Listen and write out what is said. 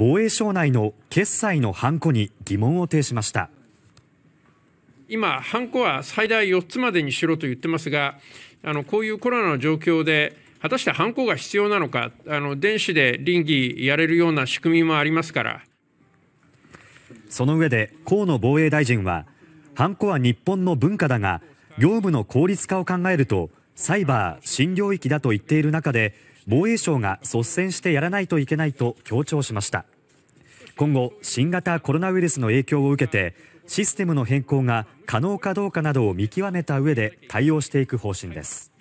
防衛省内の決済のハンコに疑問を呈しました。今、ハンコは最大4つまでにしろと言ってますが、あのこういうコロナの状況で、果たしてハンコが必要なのか、あの電子で臨機やれるような仕組みもありますから。その上で河野防衛大臣は、ハンコは日本の文化だが、業務の効率化を考えると、サイバー、新領域だと言っている中で、防衛省が率先してやらないといけないと強調しました。今後、新型コロナウイルスの影響を受けて、システムの変更が可能かどうかなどを見極めた上で対応していく方針です。